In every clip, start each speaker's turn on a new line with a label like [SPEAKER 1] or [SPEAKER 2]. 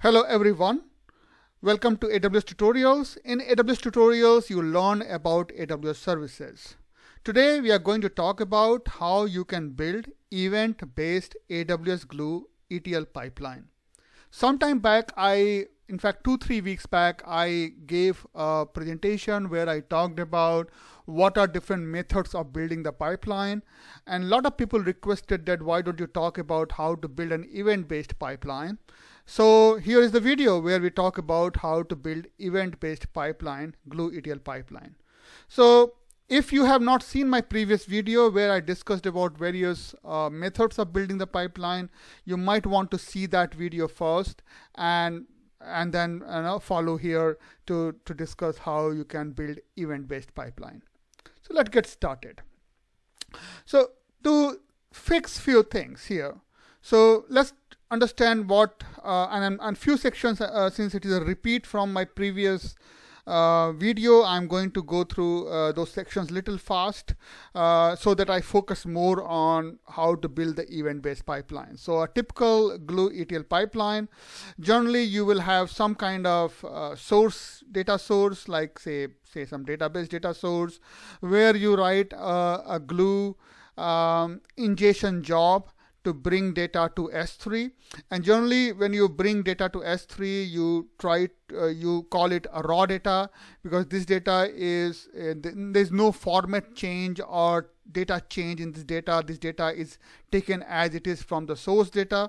[SPEAKER 1] Hello everyone. Welcome to AWS Tutorials. In AWS Tutorials, you learn about AWS services. Today, we are going to talk about how you can build event-based AWS Glue ETL pipeline. Sometime back, I, in fact, two, three weeks back, I gave a presentation where I talked about what are different methods of building the pipeline. And a lot of people requested that why don't you talk about how to build an event-based pipeline. So here is the video where we talk about how to build event-based pipeline, Glue ETL pipeline. So if you have not seen my previous video where I discussed about various uh, methods of building the pipeline, you might want to see that video first and and then you know, follow here to, to discuss how you can build event-based pipeline. So let's get started. So to fix few things here. So let's understand what uh, and, and few sections uh, since it is a repeat from my previous uh, video I'm going to go through uh, those sections little fast uh, so that I focus more on how to build the event-based pipeline. So a typical Glue ETL pipeline, generally you will have some kind of uh, source data source like say say some database data source where you write a, uh, a Glue um, ingestion job to bring data to S3. And generally, when you bring data to S3, you try uh, you call it a raw data because this data is uh, there's no format change or data change in this data. This data is taken as it is from the source data.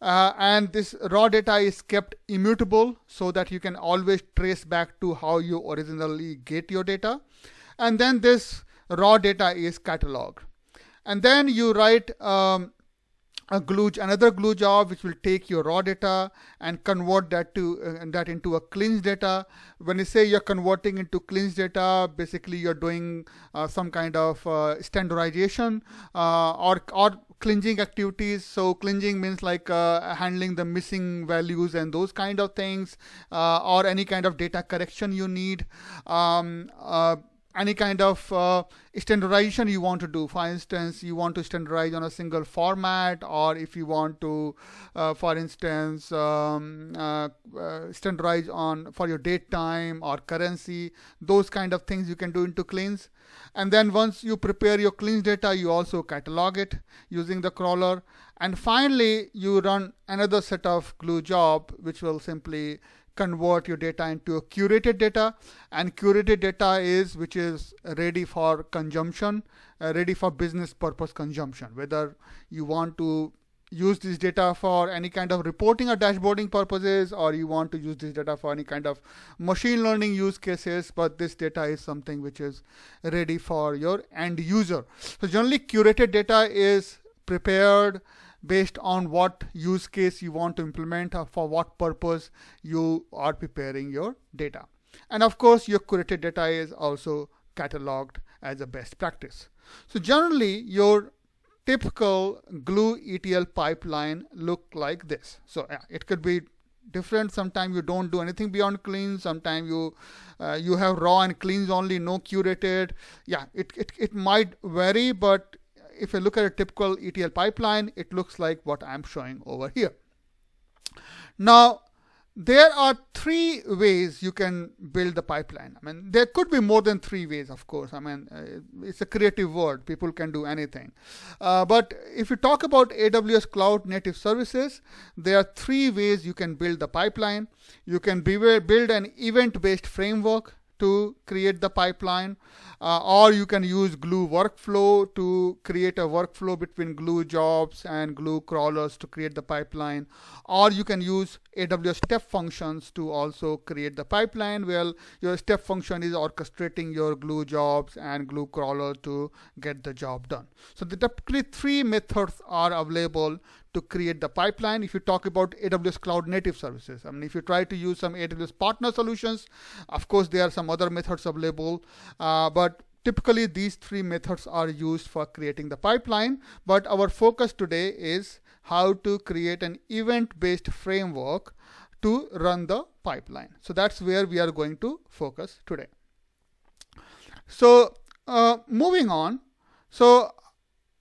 [SPEAKER 1] Uh, and this raw data is kept immutable so that you can always trace back to how you originally get your data. And then this raw data is cataloged. And then you write um, a glue another glue job which will take your raw data and convert that to uh, that into a cleansed data when you say you're converting into cleansed data basically you're doing uh, some kind of uh, standardization uh, or or cleansing activities so cleansing means like uh, handling the missing values and those kind of things uh, or any kind of data correction you need um, any kind of uh, standardization you want to do. For instance, you want to standardize on a single format, or if you want to, uh, for instance, um, uh, uh, standardize on for your date time or currency. Those kind of things you can do into cleans. And then once you prepare your cleans data, you also catalog it using the crawler. And finally, you run another set of glue job, which will simply convert your data into a curated data and curated data is which is ready for consumption uh, ready for business purpose consumption whether you want to use this data for any kind of reporting or dashboarding purposes or you want to use this data for any kind of machine learning use cases but this data is something which is ready for your end user so generally curated data is prepared based on what use case you want to implement or for what purpose you are preparing your data. And of course, your curated data is also cataloged as a best practice. So generally, your typical glue ETL pipeline look like this. So yeah, it could be different. Sometimes you don't do anything beyond clean. Sometimes you uh, you have raw and cleans only, no curated. Yeah, it, it, it might vary, but if I look at a typical ETL pipeline, it looks like what I'm showing over here. Now, there are three ways you can build the pipeline. I mean, there could be more than three ways, of course. I mean, uh, it's a creative word. People can do anything. Uh, but if you talk about AWS Cloud Native Services, there are three ways you can build the pipeline. You can build an event-based framework to create the pipeline uh, or you can use glue workflow to create a workflow between glue jobs and glue crawlers to create the pipeline or you can use aws step functions to also create the pipeline well your step function is orchestrating your glue jobs and glue crawler to get the job done so the typically three methods are available to create the pipeline. If you talk about AWS cloud native services, I mean, if you try to use some AWS partner solutions, of course, there are some other methods available, uh, but typically these three methods are used for creating the pipeline. But our focus today is how to create an event-based framework to run the pipeline. So that's where we are going to focus today. So uh, moving on, so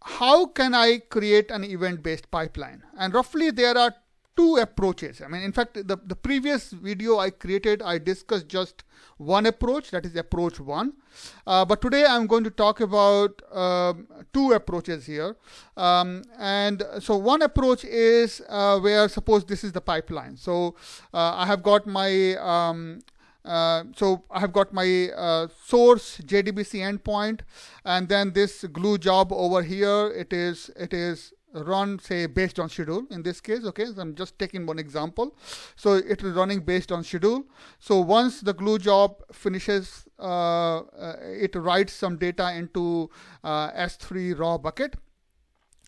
[SPEAKER 1] how can I create an event-based pipeline? And roughly there are two approaches. I mean, in fact, the, the previous video I created, I discussed just one approach, that is approach one. Uh, but today I'm going to talk about um, two approaches here. Um, and so one approach is uh, where suppose this is the pipeline. So uh, I have got my um, uh, so I have got my uh, source JDBC endpoint, and then this glue job over here. It is it is run say based on schedule in this case. Okay, so I'm just taking one example. So it is running based on schedule. So once the glue job finishes, uh, uh it writes some data into uh, S3 raw bucket.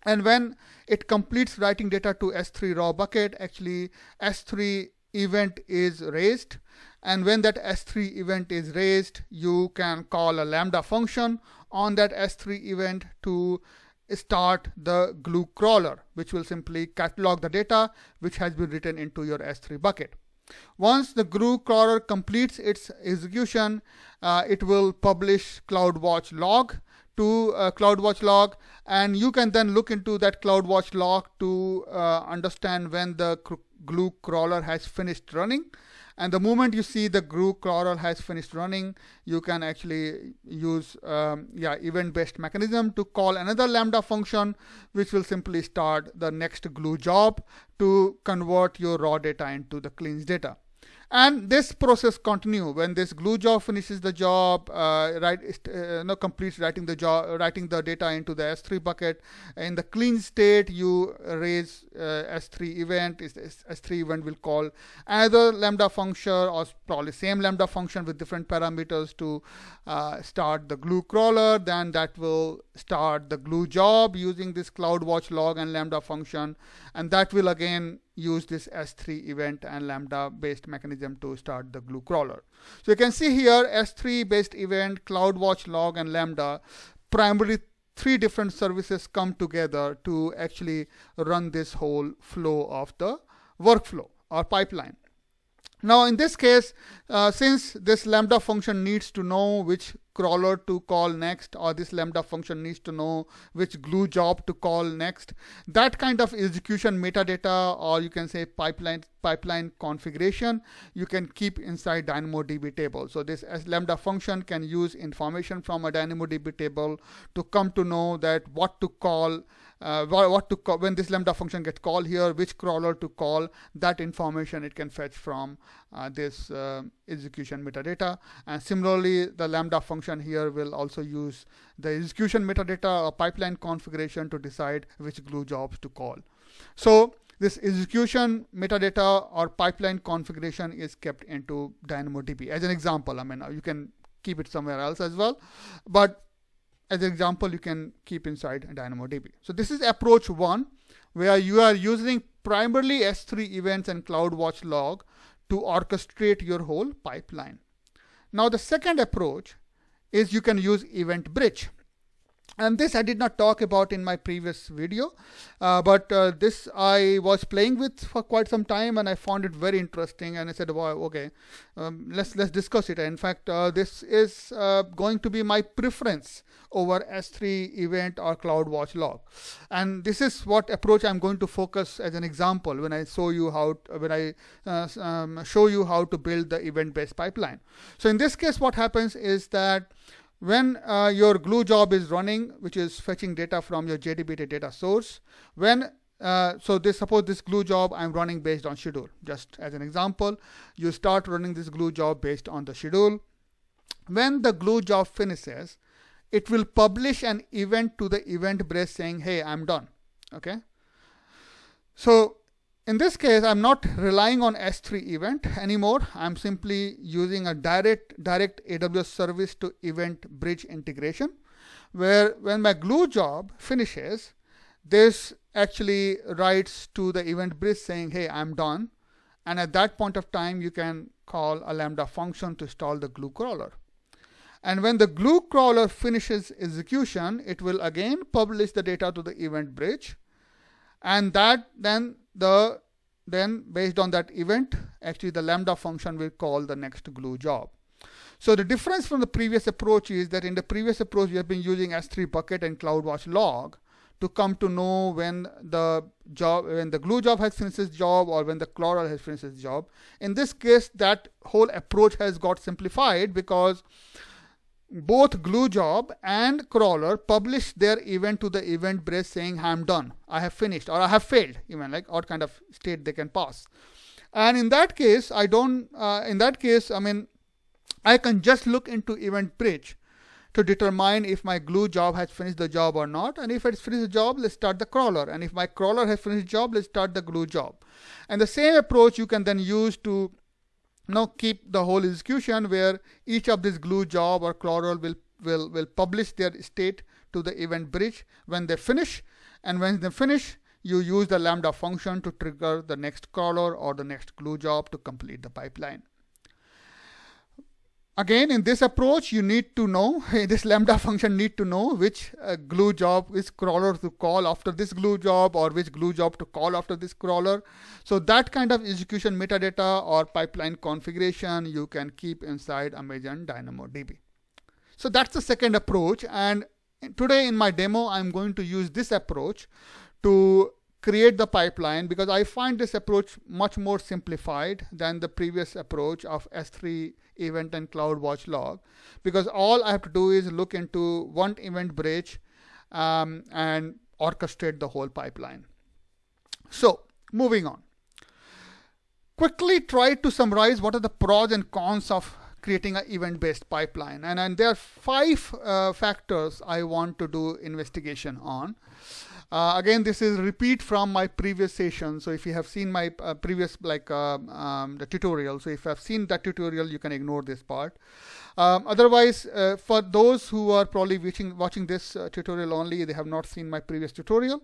[SPEAKER 1] And when it completes writing data to S3 raw bucket, actually S3 event is raised and when that S3 event is raised, you can call a Lambda function on that S3 event to start the glue crawler, which will simply catalog the data which has been written into your S3 bucket. Once the glue crawler completes its execution, uh, it will publish CloudWatch log to uh, CloudWatch log, and you can then look into that CloudWatch log to uh, understand when the glue crawler has finished running. And the moment you see the glue chloral has finished running, you can actually use um, yeah event-based mechanism to call another Lambda function, which will simply start the next glue job to convert your raw data into the cleansed data and this process continue when this glue job finishes the job uh, right uh, no, completes writing the job writing the data into the s3 bucket in the clean state you raise uh, s3 event is s3 event will call another lambda function or probably same lambda function with different parameters to uh, start the glue crawler then that will start the glue job using this CloudWatch log and lambda function and that will again use this S3 event and Lambda based mechanism to start the glue crawler. So you can see here S3 based event, CloudWatch log and Lambda, primarily three different services come together to actually run this whole flow of the workflow or pipeline. Now in this case, uh, since this lambda function needs to know which crawler to call next or this lambda function needs to know which glue job to call next, that kind of execution metadata or you can say pipeline pipeline configuration, you can keep inside DynamoDB table. So this lambda function can use information from a DynamoDB table to come to know that what to call uh, what to call, when this lambda function gets called here, which crawler to call, that information it can fetch from uh, this uh, execution metadata. And similarly, the lambda function here will also use the execution metadata or pipeline configuration to decide which glue jobs to call. So this execution metadata or pipeline configuration is kept into DynamoDB. As an example, I mean, uh, you can keep it somewhere else as well. But as an example you can keep inside DynamoDB. So this is approach one where you are using primarily S3 events and CloudWatch log to orchestrate your whole pipeline. Now the second approach is you can use Event Bridge and this I did not talk about in my previous video, uh, but uh, this I was playing with for quite some time and I found it very interesting. And I said, "Wow, okay, um, let's let's discuss it." In fact, uh, this is uh, going to be my preference over S3 event or CloudWatch log, and this is what approach I'm going to focus as an example when I show you how to, when I uh, um, show you how to build the event-based pipeline. So in this case, what happens is that when uh, your glue job is running, which is fetching data from your JDBT data source, when uh, so this suppose this glue job I'm running based on schedule, just as an example, you start running this glue job based on the schedule. When the glue job finishes, it will publish an event to the event brace saying, hey, I'm done. Okay. So in this case, I'm not relying on S3 event anymore. I'm simply using a direct, direct AWS service to event bridge integration, where when my glue job finishes, this actually writes to the event bridge saying, hey, I'm done. And at that point of time, you can call a Lambda function to install the glue crawler. And when the glue crawler finishes execution, it will again publish the data to the event bridge. And that then the then based on that event, actually the lambda function will call the next glue job. So the difference from the previous approach is that in the previous approach, we have been using S3 bucket and CloudWatch log to come to know when the job, when the glue job has finished its job or when the crawler has finished its job. In this case, that whole approach has got simplified because both glue job and Crawler published their event to the event bridge, saying, I'm done, I have finished, or I have failed, even like what kind of state they can pass. And in that case, I don't, uh, in that case, I mean, I can just look into event bridge to determine if my glue job has finished the job or not. And if it's finished the job, let's start the crawler. And if my crawler has finished the job, let's start the glue job. And the same approach you can then use to now keep the whole execution where each of these glue job or Clorol will, will, will publish their state to the event bridge when they finish and when they finish you use the lambda function to trigger the next crawler or the next glue job to complete the pipeline. Again, in this approach, you need to know, this lambda function need to know which uh, glue job is crawler to call after this glue job or which glue job to call after this crawler. So that kind of execution metadata or pipeline configuration you can keep inside Amazon DynamoDB. So that's the second approach. And today in my demo, I'm going to use this approach to create the pipeline because I find this approach much more simplified than the previous approach of S3 event and CloudWatch log because all I have to do is look into one event bridge um, and orchestrate the whole pipeline. So moving on. Quickly try to summarize what are the pros and cons of creating an event-based pipeline. And, and there are five uh, factors I want to do investigation on. Uh, again, this is repeat from my previous session. So if you have seen my uh, previous like uh, um, the tutorial, so if you have seen that tutorial, you can ignore this part. Um, otherwise, uh, for those who are probably watching, watching this uh, tutorial only, they have not seen my previous tutorial.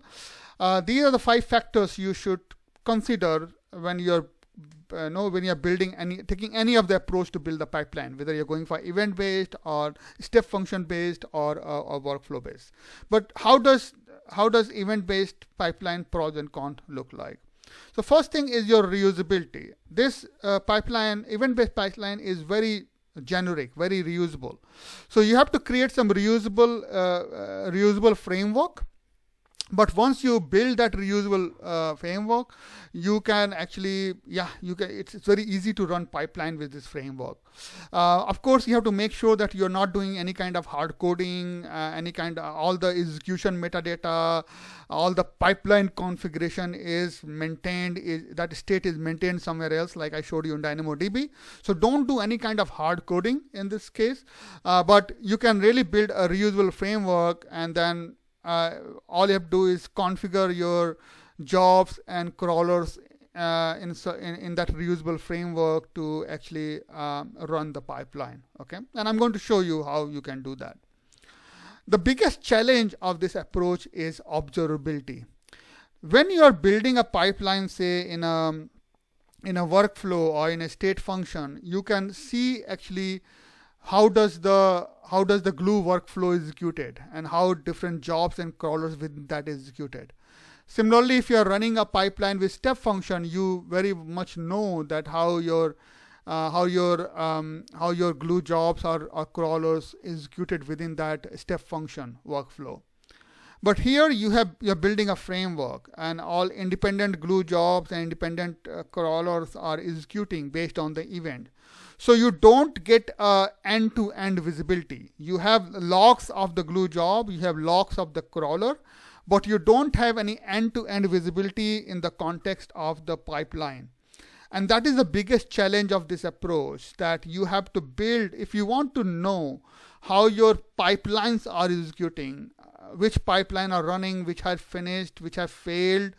[SPEAKER 1] Uh, these are the five factors you should consider when you're uh, know when you're building any taking any of the approach to build the pipeline whether you're going for event based or step function based or, uh, or workflow based but how does how does event-based pipeline pros and cons look like? So first thing is your reusability. This uh, pipeline, event-based pipeline is very generic, very reusable. So you have to create some reusable, uh, uh, reusable framework but once you build that reusable uh, framework you can actually yeah you can it's, it's, very easy to run pipeline with this framework uh, of course you have to make sure that you're not doing any kind of hard coding uh, any kind of uh, all the execution metadata all the pipeline configuration is maintained is that state is maintained somewhere else like i showed you in dynamodb so don't do any kind of hard coding in this case uh, but you can really build a reusable framework and then uh, all you have to do is configure your jobs and crawlers uh, in, in, in that reusable framework to actually um, run the pipeline. Okay, and I'm going to show you how you can do that. The biggest challenge of this approach is observability. When you are building a pipeline, say in a in a workflow or in a state function, you can see actually how does the how does the glue workflow executed and how different jobs and crawlers within that is executed. Similarly, if you are running a pipeline with step function, you very much know that how your uh, how your um, how your glue jobs or, or crawlers executed within that step function workflow. But here you have you're building a framework, and all independent glue jobs and independent uh, crawlers are executing based on the event. So you don't get uh, end-to-end visibility. You have logs of the glue job, you have logs of the crawler, but you don't have any end-to-end -end visibility in the context of the pipeline. And that is the biggest challenge of this approach that you have to build if you want to know how your pipelines are executing, uh, which pipeline are running, which have finished, which have failed,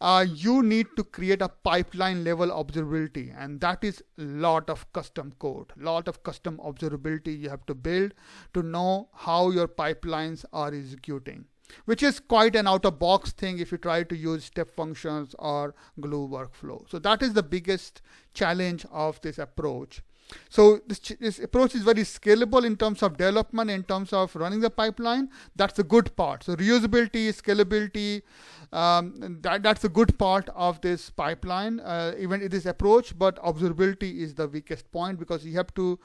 [SPEAKER 1] uh, you need to create a pipeline level observability and that is a lot of custom code lot of custom observability you have to build to know how your pipelines are executing which is quite an out of box thing if you try to use step functions or glue workflow so that is the biggest challenge of this approach so this, this, approach is very scalable in terms of development, in terms of running the pipeline. That's the good part. So reusability, scalability, um, that, that's a good part of this pipeline, uh, even this approach, but observability is the weakest point because you have to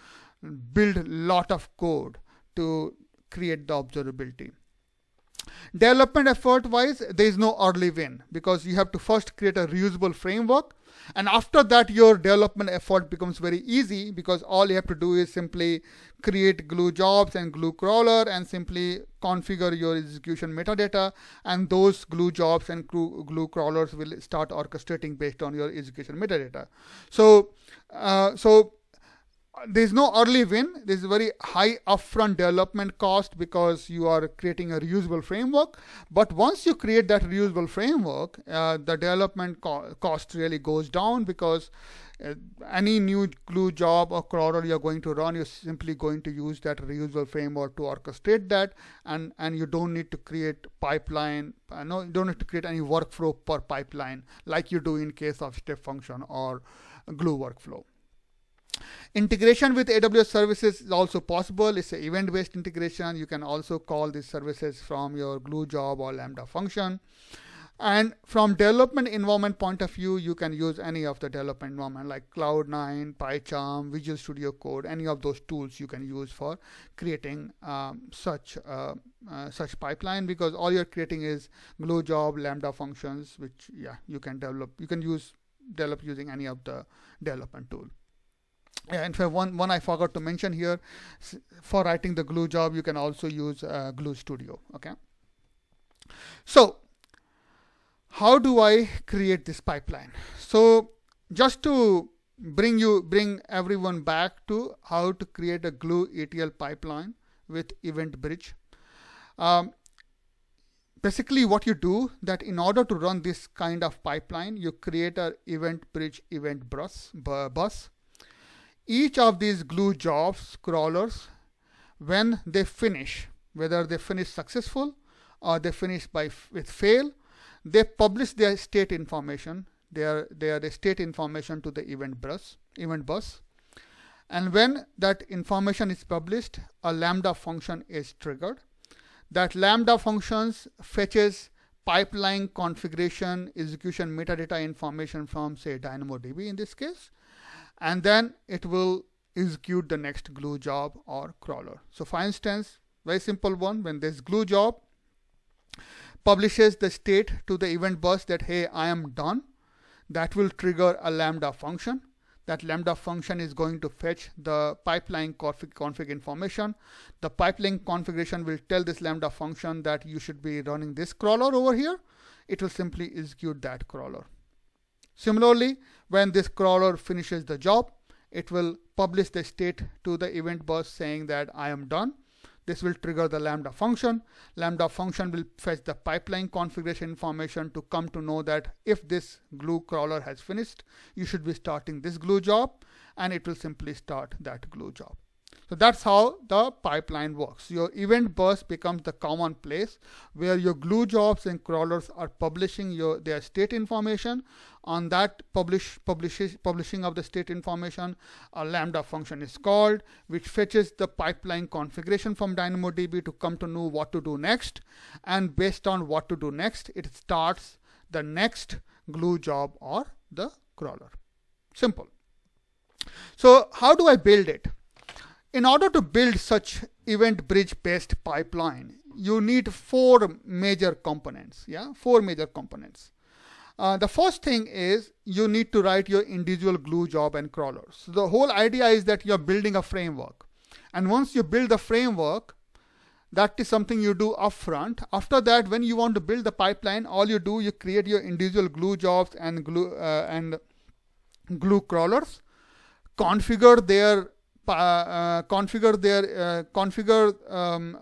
[SPEAKER 1] build a lot of code to create the observability. Development effort wise, there is no early win because you have to first create a reusable framework and after that, your development effort becomes very easy because all you have to do is simply create glue jobs and glue crawler and simply configure your execution metadata and those glue jobs and glue crawlers will start orchestrating based on your execution metadata. So, uh, so there is no early win. There is very high upfront development cost because you are creating a reusable framework. But once you create that reusable framework, uh, the development co cost really goes down because uh, any new glue job or crawler you're going to run, you're simply going to use that reusable framework to orchestrate that, and and you don't need to create pipeline. Uh, no, you don't need to create any workflow per pipeline like you do in case of step function or glue workflow. Integration with AWS services is also possible. It's an event-based integration. You can also call these services from your Glue job or Lambda function. And from development environment point of view, you can use any of the development environment like Cloud9, PyCharm, Visual Studio Code, any of those tools you can use for creating um, such uh, uh, such pipeline because all you're creating is Glue job, Lambda functions, which yeah you can develop. You can use develop using any of the development tool in fact, one one I forgot to mention here, for writing the glue job, you can also use uh, Glue Studio. Okay. So, how do I create this pipeline? So, just to bring you bring everyone back to how to create a Glue ETL pipeline with Event Bridge. Um, basically, what you do that in order to run this kind of pipeline, you create an Event Bridge event bus bus each of these glue jobs, crawlers, when they finish, whether they finish successful or they finish by with fail, they publish their state information, their their state information to the event bus, event bus. And when that information is published, a lambda function is triggered. That lambda functions fetches pipeline configuration execution metadata information from say DynamoDB in this case and then it will execute the next glue job or crawler. So for instance, very simple one, when this glue job publishes the state to the event bus that, hey, I am done, that will trigger a Lambda function. That Lambda function is going to fetch the pipeline config, config information. The pipeline configuration will tell this Lambda function that you should be running this crawler over here. It will simply execute that crawler. Similarly, when this crawler finishes the job, it will publish the state to the event bus saying that I am done. This will trigger the Lambda function. Lambda function will fetch the pipeline configuration information to come to know that if this glue crawler has finished, you should be starting this glue job and it will simply start that glue job. So that's how the pipeline works. Your event bus becomes the common place where your glue jobs and crawlers are publishing your their state information. On that publish, publish publishing of the state information, a lambda function is called, which fetches the pipeline configuration from DynamoDB to come to know what to do next. And based on what to do next, it starts the next glue job or the crawler. Simple. So how do I build it? In order to build such event bridge based pipeline, you need four major components. Yeah, four major components. Uh, the first thing is you need to write your individual glue job and crawlers. So the whole idea is that you're building a framework. And once you build the framework, that is something you do upfront. After that, when you want to build the pipeline, all you do, you create your individual glue jobs and glue uh, and glue crawlers, configure their uh, uh, configure their uh, configure um,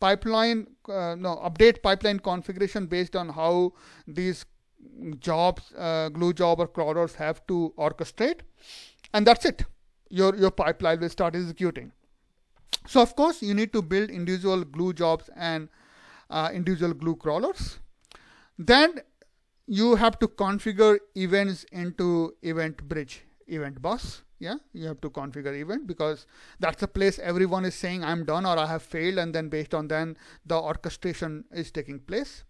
[SPEAKER 1] pipeline no update pipeline configuration based on how these jobs glue job or crawlers have to orchestrate and that's it your your pipeline will start executing so of course you need to build individual glue jobs and uh, individual glue crawlers. Then you have to configure events into event bridge, event bus yeah you have to configure event because that's the place everyone is saying i'm done or i have failed and then based on then the orchestration is taking place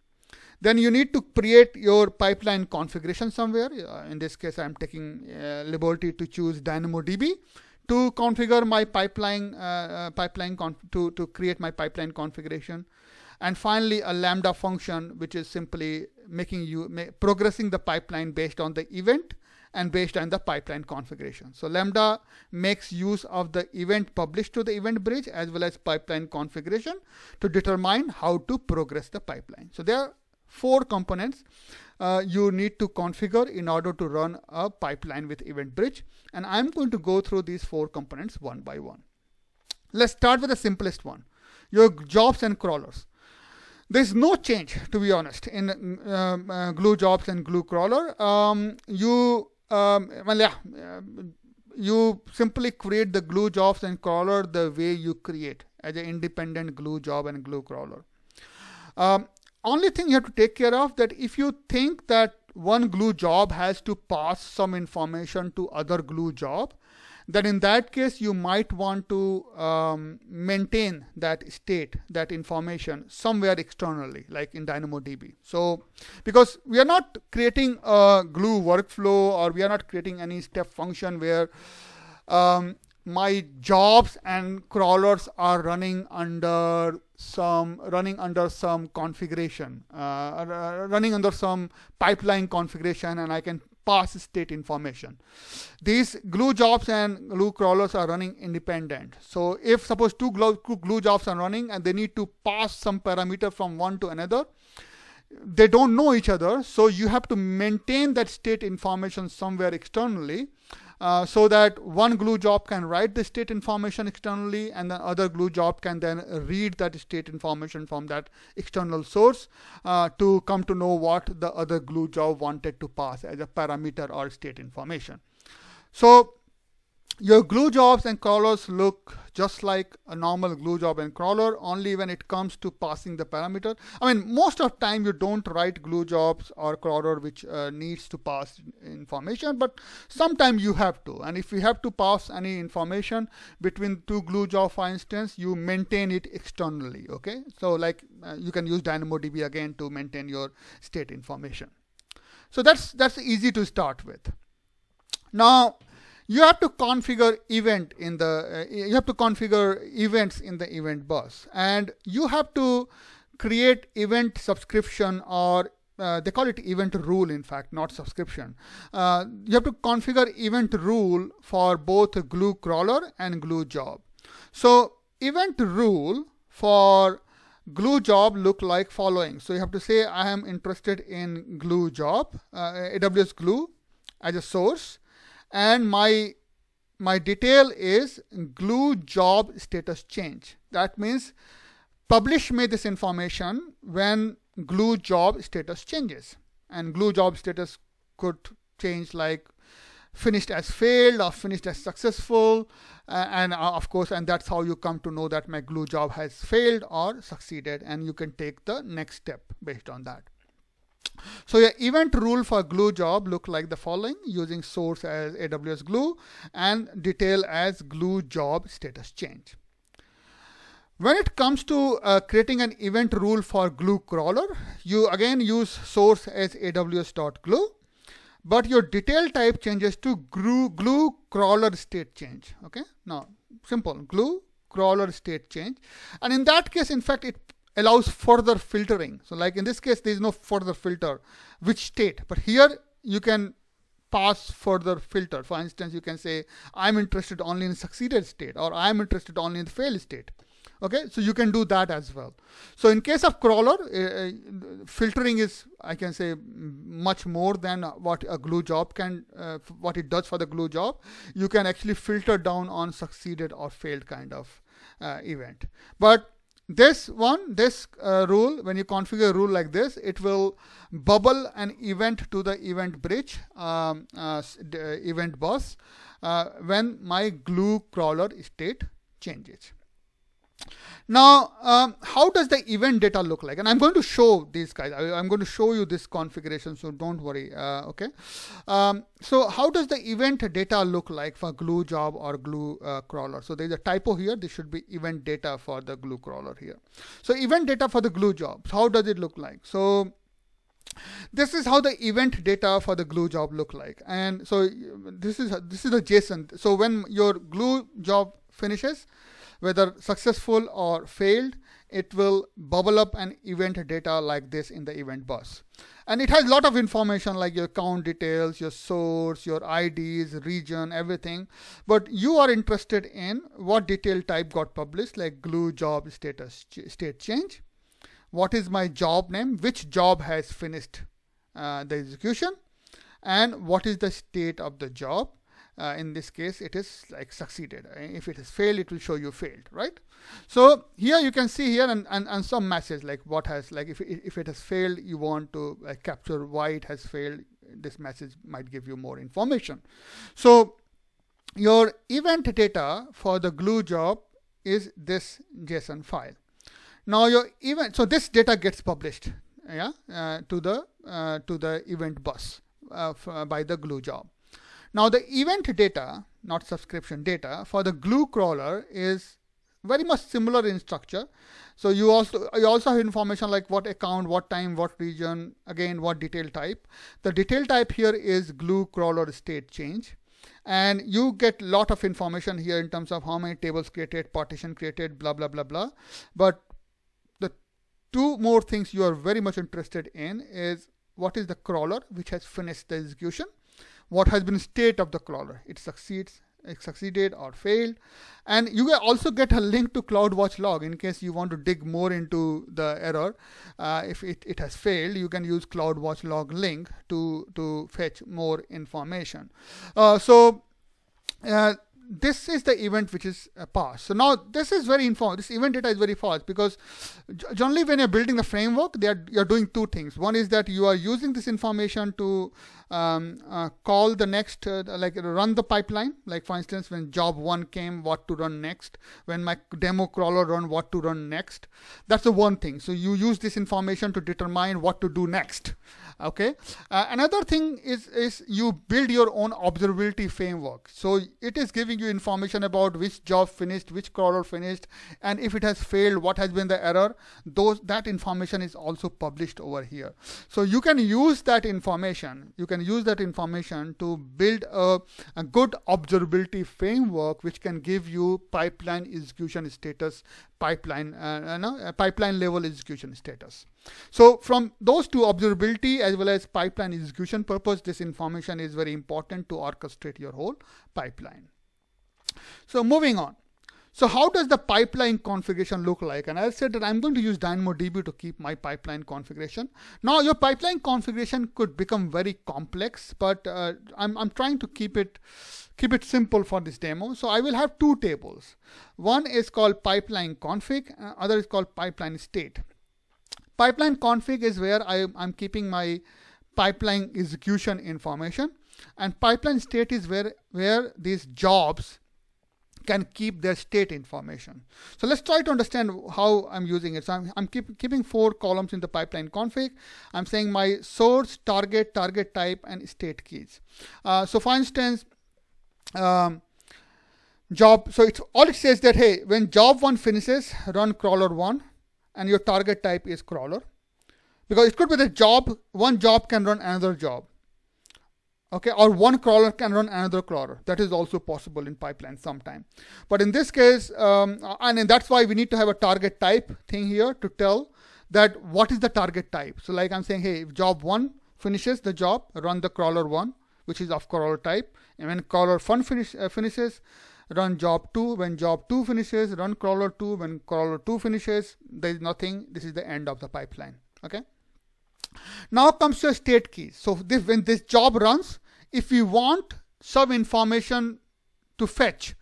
[SPEAKER 1] then you need to create your pipeline configuration somewhere uh, in this case i'm taking uh, liberty to choose dynamodb to configure my pipeline uh, uh pipeline to to create my pipeline configuration and finally a lambda function which is simply making you progressing the pipeline based on the event and based on the pipeline configuration. So Lambda makes use of the event published to the event bridge as well as pipeline configuration to determine how to progress the pipeline. So there are four components uh, you need to configure in order to run a pipeline with event bridge. And I'm going to go through these four components one by one. Let's start with the simplest one, your jobs and crawlers there's no change to be honest in uh, uh glue jobs and glue crawler um, you um, well, yeah, um, you simply create the glue jobs and crawler the way you create as an independent glue job and glue crawler. Um, only thing you have to take care of that if you think that one glue job has to pass some information to other glue job, then in that case you might want to um, maintain that state, that information somewhere externally, like in DynamoDB. So because we are not creating a glue workflow or we are not creating any step function where um, my jobs and crawlers are running under some running under some configuration uh, running under some pipeline configuration and i can Pass state information. These glue jobs and glue crawlers are running independent. So if suppose two glue, glue jobs are running and they need to pass some parameter from one to another, they don't know each other. So you have to maintain that state information somewhere externally uh, so that one glue job can write the state information externally and the other glue job can then read that state information from that external source uh, to come to know what the other glue job wanted to pass as a parameter or state information. So your glue jobs and crawlers look just like a normal glue job and crawler only when it comes to passing the parameter. I mean, most of time you don't write glue jobs or crawler which uh, needs to pass information, but sometimes you have to. And if you have to pass any information between two glue job, for instance, you maintain it externally. Okay, so like uh, you can use DynamoDB again to maintain your state information. So that's that's easy to start with. Now you have to configure event in the uh, you have to configure events in the event bus and you have to create event subscription or uh, they call it event rule in fact not subscription uh, you have to configure event rule for both glue crawler and glue job so event rule for glue job look like following so you have to say i am interested in glue job uh, aws glue as a source and my my detail is glue job status change. That means publish me this information when glue job status changes. And glue job status could change like finished as failed or finished as successful uh, and uh, of course and that's how you come to know that my glue job has failed or succeeded and you can take the next step based on that so your event rule for glue job look like the following using source as AWS glue and detail as glue job status change. When it comes to uh, creating an event rule for glue crawler, you again use source as aws.glue, but your detail type changes to glue, glue crawler state change. Okay, now simple glue crawler state change. And in that case, in fact, it allows further filtering. So like in this case, there is no further filter, which state, but here you can pass further filter. For instance, you can say, I'm interested only in succeeded state or I'm interested only in the failed state. Okay, so you can do that as well. So in case of crawler, uh, uh filtering is, I can say, much more than what a glue job can, uh, what it does for the glue job. You can actually filter down on succeeded or failed kind of uh, event. But this one, this uh, rule, when you configure a rule like this, it will bubble an event to the event bridge, um, uh, event bus, uh, when my glue crawler state changes. Now, um, how does the event data look like? And I'm going to show these guys. I, am going to show you this configuration, so don't worry, uh, okay? Um, so how does the event data look like for glue job or glue uh, crawler? So there's a typo here. This should be event data for the glue crawler here. So event data for the glue job, how does it look like? So this is how the event data for the glue job look like. And so uh, this is, this is the JSON. So when your glue job finishes, whether successful or failed, it will bubble up an event data like this in the event bus. And it has a lot of information like your account details, your source, your IDs, region, everything. But you are interested in what detail type got published like glue, job, status, state change. What is my job name? Which job has finished uh, the execution? And what is the state of the job? uh, in this case it is like succeeded uh, if it is failed it will show you failed right so here you can see here and, and, and some message like what has like if, if it has failed you want to uh, capture why it has failed this message might give you more information so your event data for the glue job is this json file now your event so this data gets published yeah uh, to the uh, to the event bus uh, by the glue job now the event data, not subscription data, for the glue crawler is very much similar in structure. So you also you also have information like what account, what time, what region, again what detail type. The detail type here is glue crawler state change. And you get lot of information here in terms of how many tables created, partition created, blah blah blah blah. But the two more things you are very much interested in is what is the crawler which has finished the execution what has been state of the crawler. It succeeds, it succeeded or failed. And you can also get a link to CloudWatch log in case you want to dig more into the error. Uh, if it, it has failed, you can use CloudWatch log link to, to fetch more information. Uh, so uh, this is the event which is uh, passed. So now this is very informal. This event data is very fast because generally when you're building the framework, are, you're doing two things. One is that you are using this information to um, uh, call the next, uh, like run the pipeline. Like for instance, when job one came, what to run next. When my demo crawler run, what to run next. That's the one thing. So you use this information to determine what to do next okay uh, another thing is is you build your own observability framework so it is giving you information about which job finished which crawler finished and if it has failed what has been the error those that information is also published over here so you can use that information you can use that information to build a, a good observability framework which can give you pipeline execution status pipeline uh, uh no, uh, pipeline level execution status so from those two observability as well as pipeline execution purpose, this information is very important to orchestrate your whole pipeline. So moving on. So how does the pipeline configuration look like? And I said that I'm going to use DynamoDB to keep my pipeline configuration. Now your pipeline configuration could become very complex, but uh, I'm, I'm trying to keep it keep it simple for this demo. So I will have two tables. One is called pipeline config, uh, other is called pipeline state. Pipeline config is where I, I'm keeping my pipeline execution information. And pipeline state is where, where these jobs can keep their state information. So let's try to understand how I'm using it. So I'm, I'm keep, keeping four columns in the pipeline config. I'm saying my source, target, target type, and state keys. Uh, so for instance, um, job, so it's all it says that, hey, when job one finishes, run crawler one, and your target type is crawler because it could be that job one job can run another job okay or one crawler can run another crawler that is also possible in pipeline sometime but in this case um, and that's why we need to have a target type thing here to tell that what is the target type so like i'm saying hey if job one finishes the job run the crawler one which is of crawler type and when crawler one finish, uh, finishes run job 2 when job 2 finishes run crawler 2 when crawler 2 finishes there is nothing this is the end of the pipeline okay now comes your state key. so this, when this job runs if we want some information to fetch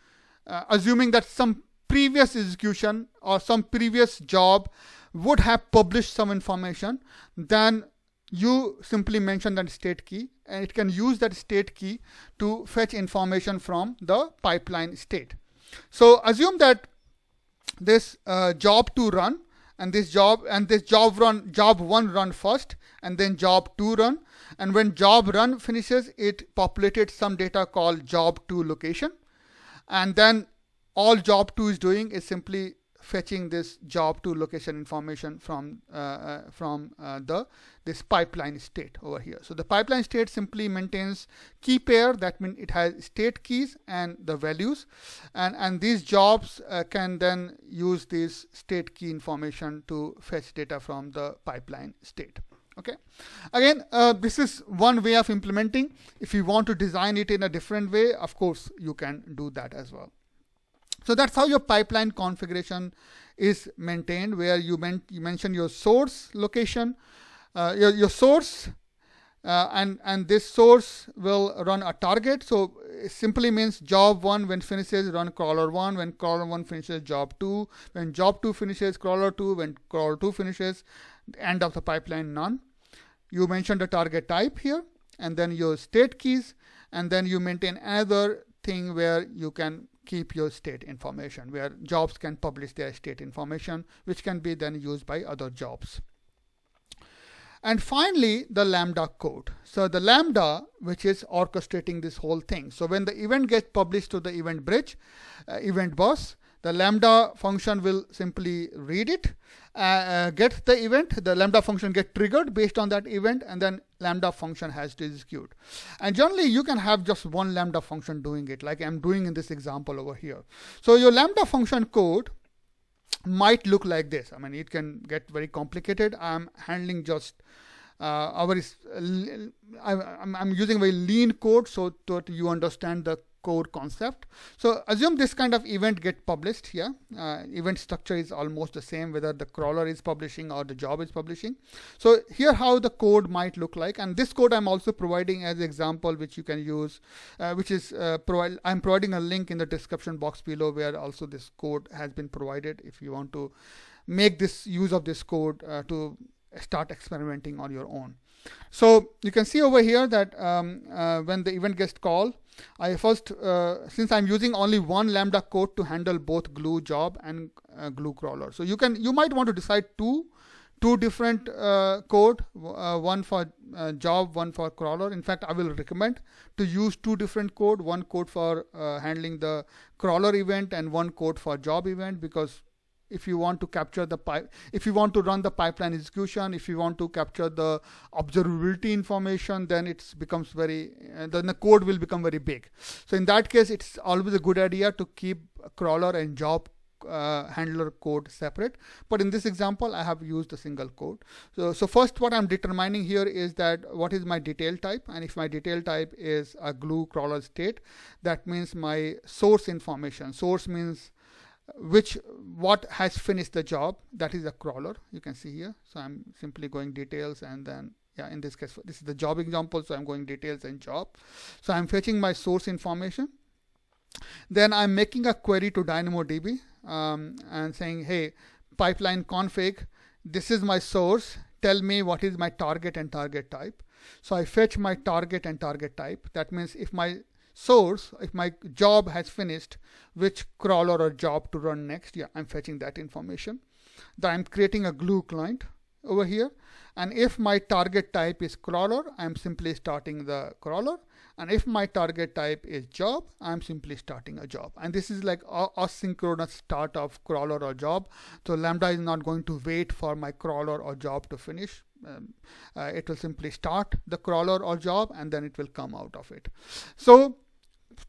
[SPEAKER 1] uh, assuming that some previous execution or some previous job would have published some information then you simply mention that state key and it can use that state key to fetch information from the pipeline state. So assume that this uh, job to run and this job and this job run job one run first and then job two run and when job run finishes it populated some data called job two location and then all job two is doing is simply fetching this job to location information from uh, uh from uh, the this pipeline state over here. So the pipeline state simply maintains key pair that means it has state keys and the values and and these jobs uh, can then use this state key information to fetch data from the pipeline state okay again uh, this is one way of implementing if you want to design it in a different way of course you can do that as well so that's how your pipeline configuration is maintained where you, men you mention your source location, uh, your, your source uh, and, and this source will run a target. So uh, simply means job one when finishes run crawler one, when crawler one finishes job two, when job two finishes crawler two, when crawler two finishes end of the pipeline none. You mentioned the target type here and then your state keys and then you maintain another thing where you can keep your state information where jobs can publish their state information which can be then used by other jobs and finally the lambda code so the lambda which is orchestrating this whole thing so when the event gets published to the event bridge uh, event bus the lambda function will simply read it, uh, uh, get the event, the lambda function get triggered based on that event and then lambda function has to execute. And generally you can have just one lambda function doing it like I'm doing in this example over here. So your lambda function code might look like this. I mean, it can get very complicated. I'm handling just uh, our, uh, I, am using very lean code so that you understand the core concept. So assume this kind of event get published here. Uh, event structure is almost the same whether the crawler is publishing or the job is publishing. So here how the code might look like and this code I'm also providing as example which you can use uh, which is uh, provide I'm providing a link in the description box below where also this code has been provided if you want to make this use of this code uh, to start experimenting on your own. So you can see over here that um, uh, when the event gets called, I first, uh, since I'm using only one Lambda code to handle both glue job and uh, glue crawler. So you can, you might want to decide two, two different uh, code, uh, one for uh, job, one for crawler. In fact, I will recommend to use two different code, one code for uh, handling the crawler event and one code for job event because if you want to capture the pipe if you want to run the pipeline execution if you want to capture the observability information then it becomes very uh, then the code will become very big so in that case it's always a good idea to keep crawler and job uh, handler code separate but in this example I have used a single code so, so first what I'm determining here is that what is my detail type and if my detail type is a glue crawler state that means my source information source means which what has finished the job that is a crawler you can see here so i'm simply going details and then yeah in this case this is the job example so i'm going details and job so i'm fetching my source information then i'm making a query to dynamodb um, and saying hey pipeline config this is my source tell me what is my target and target type so i fetch my target and target type that means if my source, if my job has finished, which crawler or job to run next. Yeah, I'm fetching that information. Then I'm creating a glue client over here. And if my target type is crawler, I'm simply starting the crawler. And if my target type is job, I'm simply starting a job. And this is like a asynchronous start of crawler or job. So Lambda is not going to wait for my crawler or job to finish. Um, uh, it will simply start the crawler or job and then it will come out of it. So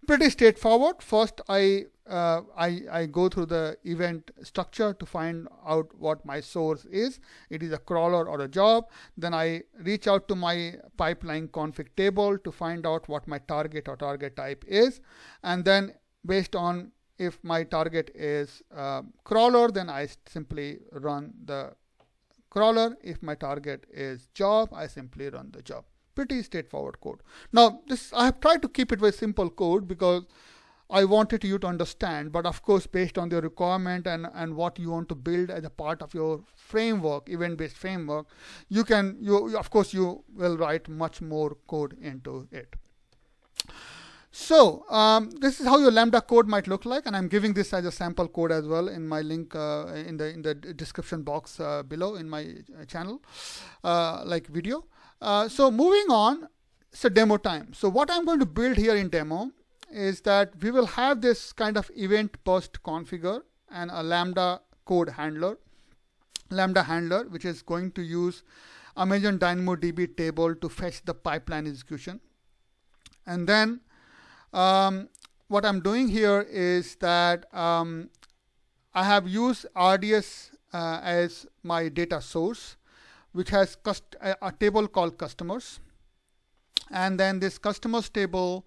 [SPEAKER 1] pretty straightforward. First, I, uh, I, I go through the event structure to find out what my source is. It is a crawler or a job. Then I reach out to my pipeline config table to find out what my target or target type is. And then based on if my target is uh, crawler, then I simply run the crawler. If my target is job, I simply run the job. Pretty straightforward code. Now, this I have tried to keep it very simple code because I wanted you to understand, but of course, based on your requirement and, and what you want to build as a part of your framework, event-based framework, you can, you of course, you will write much more code into it. So um, this is how your Lambda code might look like, and I'm giving this as a sample code as well in my link uh, in the in the description box uh, below in my uh, channel, uh, like video. Uh, so moving on, it's a demo time. So what I'm going to build here in demo is that we will have this kind of event burst configure and a Lambda code handler, Lambda handler, which is going to use Amazon DynamoDB table to fetch the pipeline execution. And then um, what I'm doing here is that um, I have used RDS uh, as my data source which has a, a table called customers. And then this customers table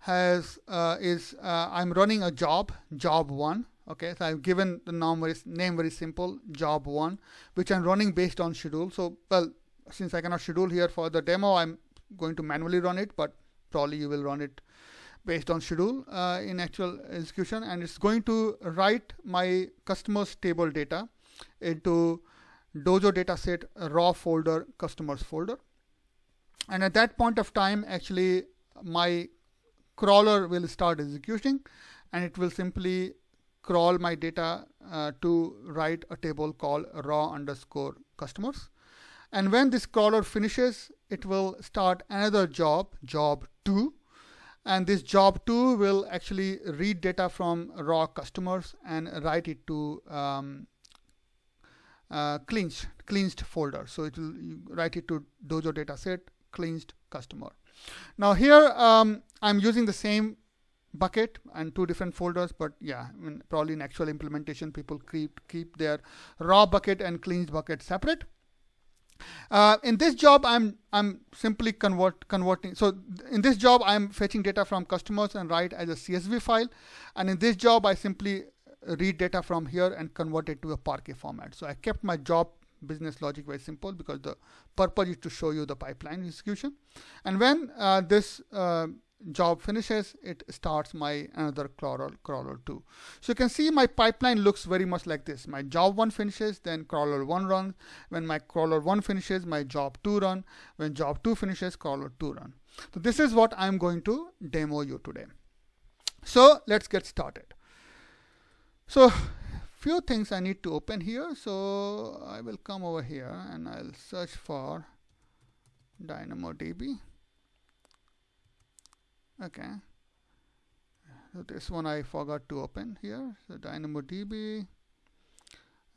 [SPEAKER 1] has uh, is uh, I'm running a job, job one. Okay, so I've given the name very, name very simple, job one, which I'm running based on schedule. So, well, since I cannot schedule here for the demo, I'm going to manually run it, but probably you will run it based on schedule uh, in actual execution and it's going to write my customers table data into dojo dataset raw folder customers folder. And at that point of time, actually my crawler will start executing and it will simply crawl my data uh, to write a table called raw underscore customers. And when this crawler finishes, it will start another job, job two. And this job two will actually read data from raw customers and write it to um, uh, clinched folder. So it will write it to Dojo dataset clinched customer. Now here um, I'm using the same bucket and two different folders but yeah I mean, probably in actual implementation people keep keep their raw bucket and cleansed bucket separate uh, in this job i'm i'm simply convert converting so in this job i'm fetching data from customers and write as a csv file and in this job i simply read data from here and convert it to a Parquet format. So I kept my job business logic very simple because the purpose is to show you the pipeline execution. And when uh, this uh, job finishes, it starts my another crawler, crawler 2. So you can see my pipeline looks very much like this. My job 1 finishes, then crawler 1 runs. When my crawler 1 finishes, my job 2 run. When job 2 finishes, crawler 2 run. So this is what I'm going to demo you today. So let's get started. So few things I need to open here. So I will come over here and I'll search for DynamoDB. Okay. So this one I forgot to open here. So DynamoDB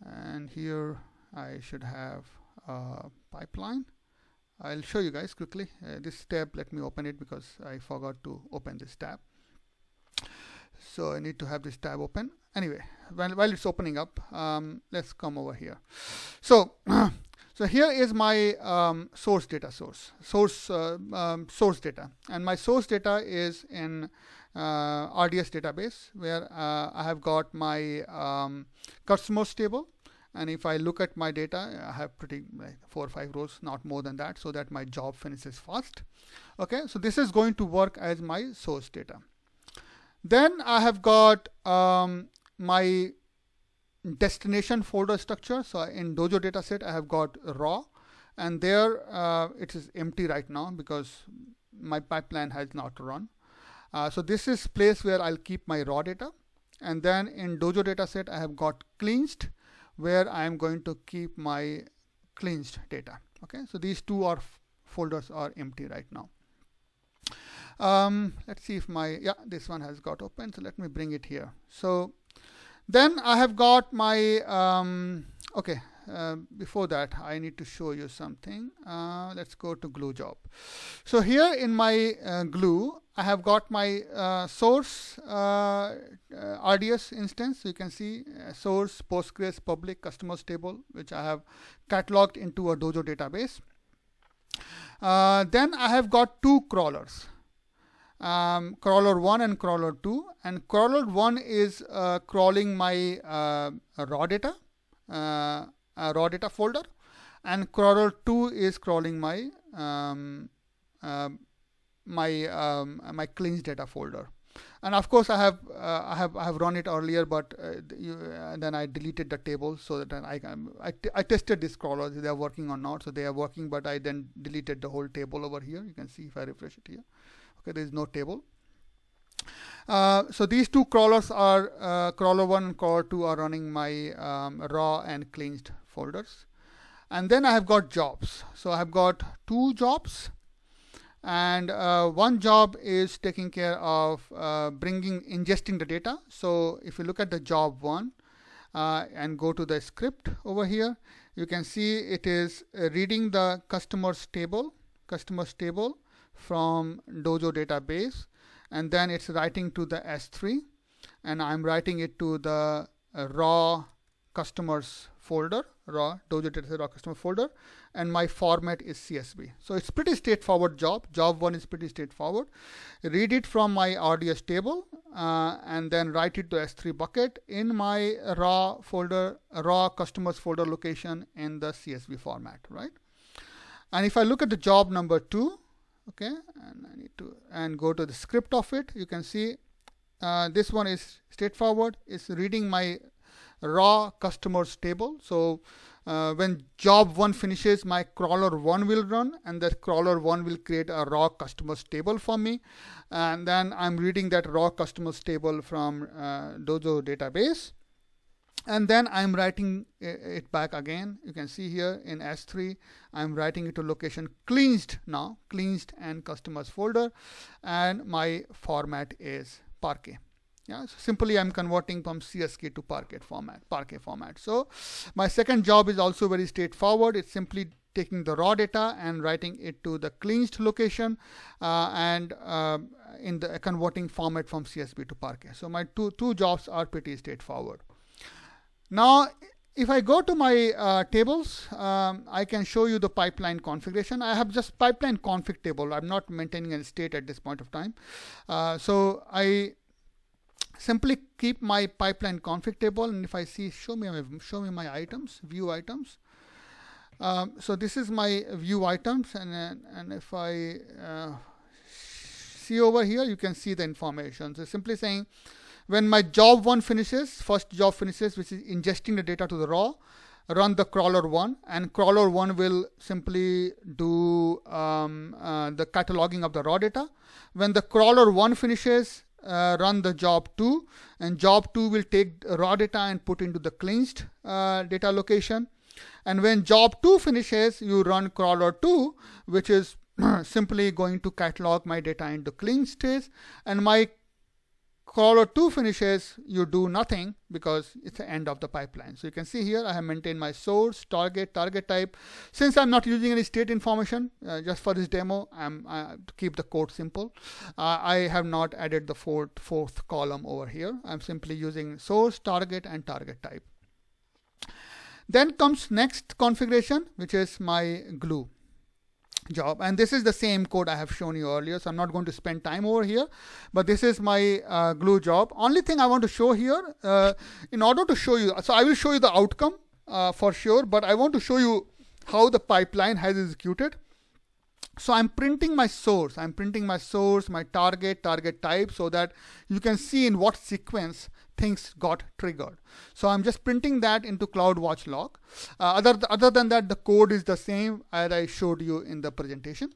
[SPEAKER 1] and here I should have a pipeline. I'll show you guys quickly. Uh, this tab, let me open it because I forgot to open this tab. So I need to have this tab open anyway while, while it's opening up um, let's come over here so so here is my um, source data source source uh, um, source data and my source data is in uh, RDS database where uh, I have got my um, customers table and if I look at my data I have pretty like four or five rows not more than that so that my job finishes fast okay so this is going to work as my source data then I have got um, my destination folder structure. So in Dojo dataset, I have got raw and there uh, it is empty right now because my pipeline has not run. Uh, so this is place where I'll keep my raw data. And then in Dojo dataset, I have got cleansed where I am going to keep my cleansed data. Okay, so these two are folders are empty right now. Um, let's see if my, yeah, this one has got open. So let me bring it here. So then I have got my, um, okay, uh, before that I need to show you something. Uh, let's go to glue job. So here in my uh, glue I have got my uh, source uh, uh, RDS instance. You can see source, Postgres, public, customers table which I have cataloged into a Dojo database. then I have got two crawlers um, crawler 1 and crawler 2 and crawler 1 is uh, crawling my uh, raw data uh, raw data folder and crawler 2 is crawling my um, uh, my um, my cleanse data folder and of course I have uh, I have I have run it earlier but uh, you, then I deleted the table so that I can um, I tested this crawler they are working or not so they are working but I then deleted the whole table over here you can see if I refresh it here okay there is no table uh, so these two crawlers are uh, crawler 1 and crawler 2 are running my um, raw and cleansed folders and then I have got jobs so I have got two jobs and uh, one job is taking care of uh, bringing ingesting the data so if you look at the job 1 uh, and go to the script over here you can see it is uh, reading the customers table customers table from Dojo database and then it's writing to the S3 and I'm writing it to the uh, raw customers folder, raw Dojo database raw customer folder and my format is CSV. So it's pretty straightforward job. Job one is pretty straightforward. Read it from my RDS table uh, and then write it to S3 bucket in my raw folder, raw customers folder location in the CSV format, right? And if I look at the job number two, okay and I need to and go to the script of it you can see uh, this one is straightforward it's reading my raw customers table so uh, when job 1 finishes my crawler 1 will run and that crawler 1 will create a raw customers table for me and then I'm reading that raw customers table from uh, Dojo database and then I'm writing it back again. You can see here in S3, I'm writing it to location cleansed now, cleansed and customers folder, and my format is Parquet. Yeah, so simply I'm converting from CSK to Parquet format, Parquet format. So my second job is also very straightforward. It's simply taking the raw data and writing it to the cleansed location uh, and uh, in the converting format from CSV to Parquet. So my two, two jobs are pretty straightforward. Now, if I go to my uh, tables, um, I can show you the pipeline configuration. I have just pipeline config table. I'm not maintaining any state at this point of time. Uh, so I simply keep my pipeline config table. And if I see, show me, show me my items, view items. Um, so this is my view items. And, and if I uh, see over here, you can see the information. So simply saying, when my job one finishes, first job finishes, which is ingesting the data to the raw, run the crawler one and crawler one will simply do um, uh, the cataloging of the raw data. When the crawler one finishes, uh, run the job two and job two will take raw data and put into the cleansed uh, data location. And when job two finishes, you run crawler two, which is simply going to catalog my data into clean stage and my Color 2 finishes, you do nothing because it's the end of the pipeline. So you can see here, I have maintained my source, target, target type. Since I'm not using any state information, uh, just for this demo, I'm uh, to keep the code simple. Uh, I have not added the fourth, fourth column over here. I'm simply using source, target, and target type. Then comes next configuration, which is my glue job and this is the same code I have shown you earlier so I'm not going to spend time over here but this is my uh, glue job only thing I want to show here uh, in order to show you so I will show you the outcome uh, for sure but I want to show you how the pipeline has executed so I'm printing my source, I'm printing my source, my target, target type so that you can see in what sequence things got triggered. So I'm just printing that into CloudWatch log. Uh, other, th other than that, the code is the same as I showed you in the presentation.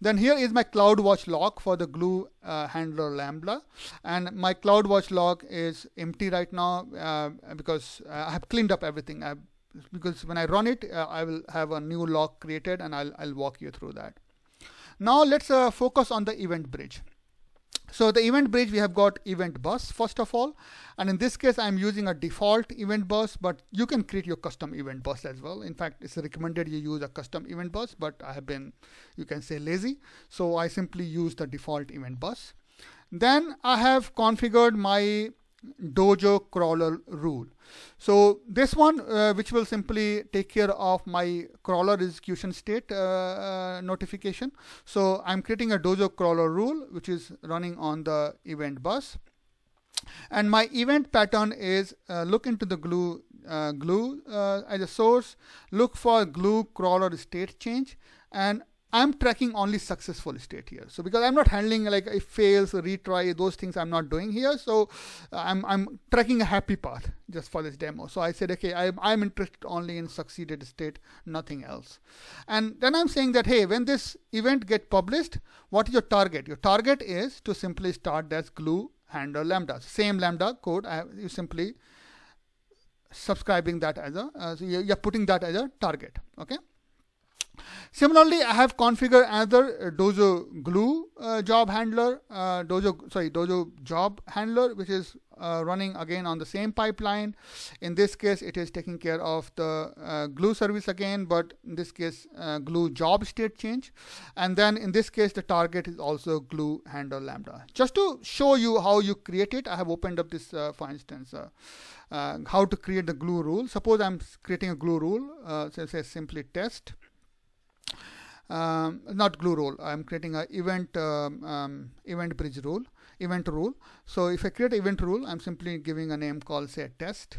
[SPEAKER 1] Then here is my CloudWatch log for the glue uh, handler Lambda. And my CloudWatch log is empty right now uh, because uh, I have cleaned up everything. I've because when I run it, uh, I will have a new log created and I'll, I'll walk you through that. Now let's uh, focus on the event bridge. So the event bridge, we have got event bus first of all. And in this case, I'm using a default event bus, but you can create your custom event bus as well. In fact, it's recommended you use a custom event bus, but I have been, you can say lazy. So I simply use the default event bus. Then I have configured my dojo crawler rule. So this one, uh, which will simply take care of my crawler execution state uh, uh, notification. So I'm creating a dojo crawler rule, which is running on the event bus. And my event pattern is uh, look into the glue, uh, glue uh, as a source, look for glue crawler state change, and I'm tracking only successful state here. So because I'm not handling like if fails, retry, those things I'm not doing here. So I'm, I'm tracking a happy path just for this demo. So I said, okay, I'm, I'm interested only in succeeded state, nothing else. And then I'm saying that, hey, when this event get published, what is your target? Your target is to simply start this glue handle lambda. Same lambda code, I have, you simply subscribing that as a, uh, so you're putting that as a target, okay? Similarly, I have configured another uh, Dojo Glue uh, job handler, uh, Dojo sorry Dojo job handler, which is uh, running again on the same pipeline. In this case, it is taking care of the uh, Glue service again, but in this case, uh, Glue job state change, and then in this case, the target is also Glue handler lambda. Just to show you how you create it, I have opened up this, for instance, how to create the Glue rule. Suppose I'm creating a Glue rule, so say simply test um, not glue rule I'm creating a event um, um, event bridge rule event rule so if I create event rule I'm simply giving a name called say test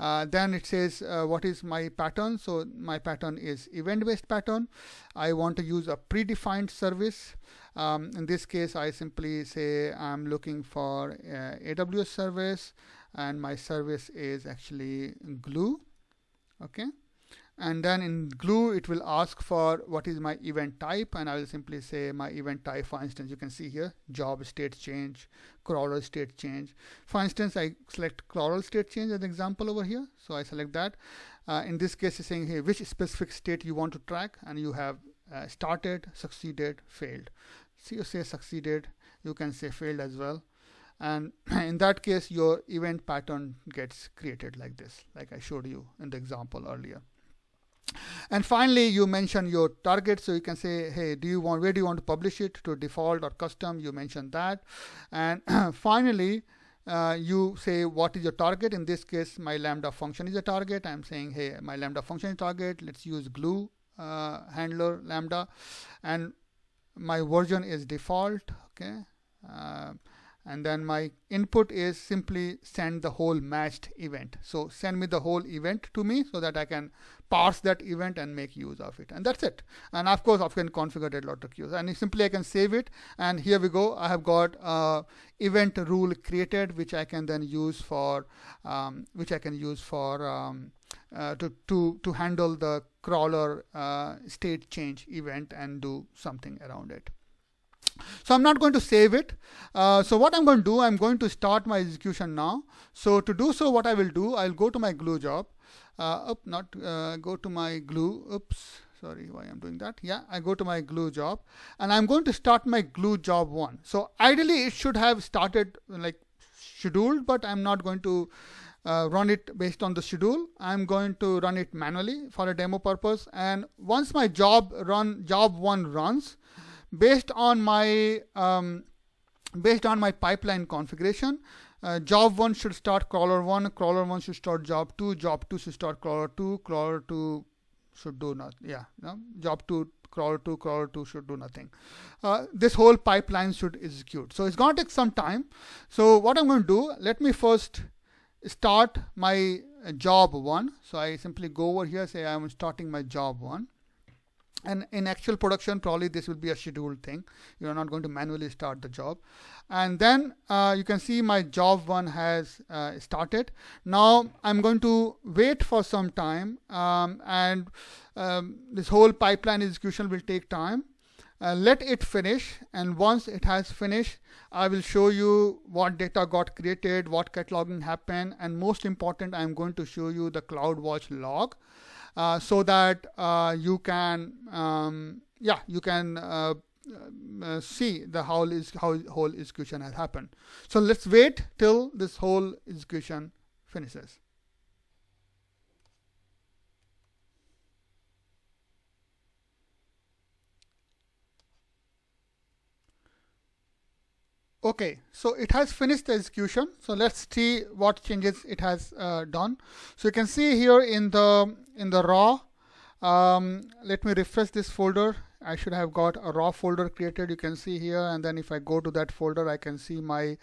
[SPEAKER 1] uh, then it says uh, what is my pattern so my pattern is event based pattern I want to use a predefined service um, in this case I simply say I'm looking for uh, AWS service and my service is actually glue okay and then in glue it will ask for what is my event type and I will simply say my event type for instance you can see here job state change crawler state change for instance I select crawler state change as an example over here so I select that uh, in this case it's saying hey which specific state you want to track and you have uh, started succeeded failed so you say succeeded you can say failed as well and in that case your event pattern gets created like this like I showed you in the example earlier and finally, you mention your target. So you can say, hey, do you want, where do you want to publish it to default or custom? You mention that. And finally, uh, you say what is your target in this case my lambda function is a target i'm saying hey my lambda function is target let's use glue uh, handler lambda and my version is default okay uh, and then my input is simply send the whole matched event. So send me the whole event to me so that I can parse that event and make use of it. And that's it. And of course, I can configure it a lot of queues. And simply I can save it. And here we go. I have got a event rule created, which I can then use for, um, which I can use for um, uh, to, to, to handle the crawler uh, state change event and do something around it. So I'm not going to save it. Uh, so what I'm going to do, I'm going to start my execution now. So to do so, what I will do, I'll go to my glue job. Uh, up, not uh, go to my glue. Oops, sorry, why I'm doing that. Yeah, I go to my glue job, and I'm going to start my glue job one. So ideally, it should have started like scheduled, but I'm not going to. Uh, run it based on the schedule. I'm going to run it manually for a demo purpose. And once my job run job one runs, based on my um, based on my pipeline configuration uh, job 1 should start crawler 1 crawler 1 should start job 2 job 2 should start crawler 2 crawler 2 should do nothing. yeah no? job 2 crawler 2 crawler 2 should do nothing uh, this whole pipeline should execute so it's going to take some time so what i'm going to do let me first start my job 1 so i simply go over here say i'm starting my job 1 and in actual production probably this will be a scheduled thing you're not going to manually start the job and then uh, you can see my job one has uh, started now i'm going to wait for some time um, and um, this whole pipeline execution will take time uh, let it finish and once it has finished i will show you what data got created what cataloging happened and most important i'm going to show you the CloudWatch log uh, so that uh, you can um, yeah you can uh, uh, uh see the whole is how whole execution has happened so let's wait till this whole execution finishes Okay, so it has finished the execution. So let's see what changes it has uh, done. So you can see here in the in the raw. Um, let me refresh this folder. I should have got a raw folder created. You can see here, and then if I go to that folder, I can see my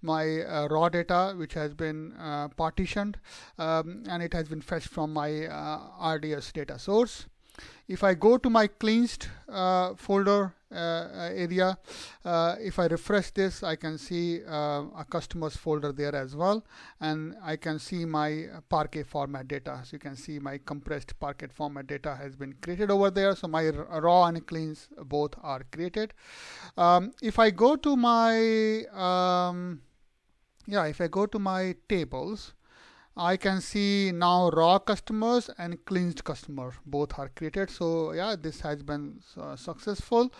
[SPEAKER 1] my uh, raw data which has been uh, partitioned, um, and it has been fetched from my uh, RDS data source. If I go to my cleansed uh, folder uh, uh area, uh, if I refresh this, I can see uh, a customers folder there as well. And I can see my Parquet format data. So you can see my compressed Parquet format data has been created over there. So my raw and cleans both are created. Um, if I go to my, um, yeah, if I go to my tables, I can see now raw customers and cleansed customer both are created so yeah this has been uh, successful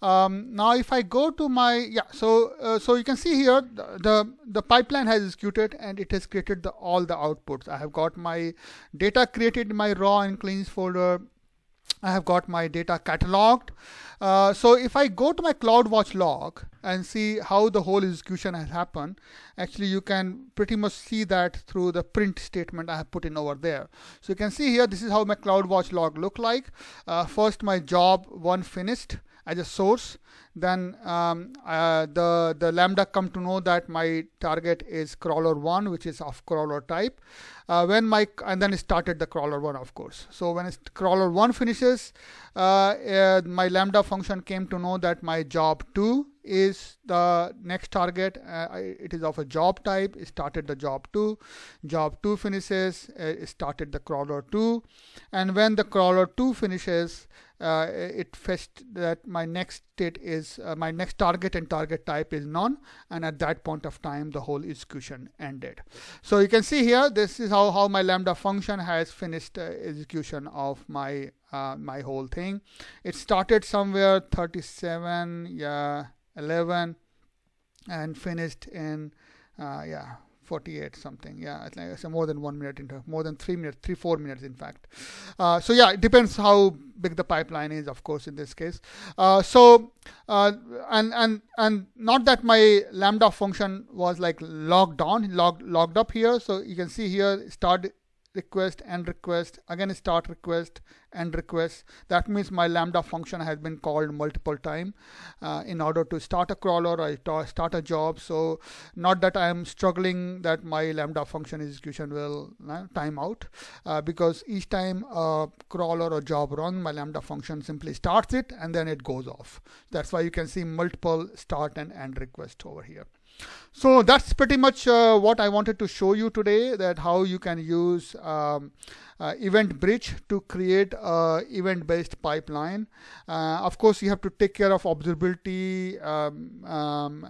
[SPEAKER 1] um, now if I go to my yeah so uh, so you can see here the, the, the pipeline has executed and it has created the, all the outputs I have got my data created in my raw and cleansed folder I have got my data cataloged. Uh, so if I go to my CloudWatch log and see how the whole execution has happened, actually you can pretty much see that through the print statement I have put in over there. So you can see here, this is how my CloudWatch log look like. Uh, first, my job one finished as a source, then um, uh, the, the lambda come to know that my target is crawler 1, which is of crawler type. Uh, when my and then it started the crawler 1, of course. So when crawler 1 finishes, uh, uh, my lambda function came to know that my job 2 is the next target. Uh, it is of a job type. It started the job 2. Job 2 finishes. Uh, it started the crawler 2. And when the crawler 2 finishes, uh, it fetched that my next state is uh, my next target and target type is none and at that point of time the whole execution ended so you can see here this is how, how my lambda function has finished uh, execution of my uh, my whole thing it started somewhere 37 yeah 11 and finished in uh, yeah 48 something yeah it's like so more than one minute into more than three minutes three four minutes in fact uh, so yeah it depends how big the pipeline is of course in this case uh, so uh, and and and not that my lambda function was like logged on logged logged up here so you can see here start request and request again start request and request that means my lambda function has been called multiple time uh, in order to start a crawler or start a job so not that i am struggling that my lambda function execution will uh, time out uh, because each time a crawler or job runs my lambda function simply starts it and then it goes off that's why you can see multiple start and end request over here so that's pretty much uh, what I wanted to show you today that how you can use um, uh, event bridge to create a event based pipeline. Uh, of course, you have to take care of observability, um, um,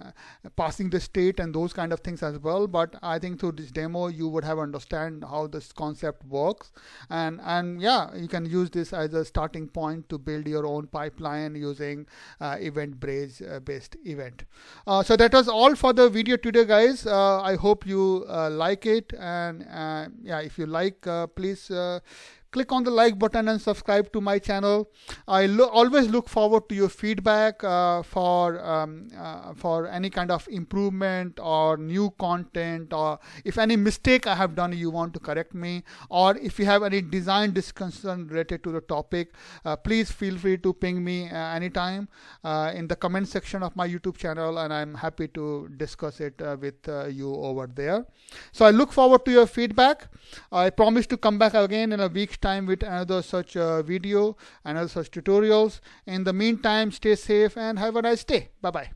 [SPEAKER 1] passing the state and those kind of things as well. But I think through this demo, you would have understand how this concept works. And, and yeah, you can use this as a starting point to build your own pipeline using uh, event bridge uh, based event. Uh, so that was all for the video today, guys. Uh, I hope you like it. And yeah, if you like, please uh, click on the like button and subscribe to my channel. I lo always look forward to your feedback uh, for um, uh, for any kind of improvement or new content or if any mistake I have done you want to correct me or if you have any design discussion related to the topic, uh, please feel free to ping me uh, anytime uh, in the comment section of my YouTube channel and I'm happy to discuss it uh, with you over there. So I look forward to your feedback. I promise to come back again in a week's time with another such uh, video, another such tutorials. In the meantime, stay safe and have a nice day. Bye bye.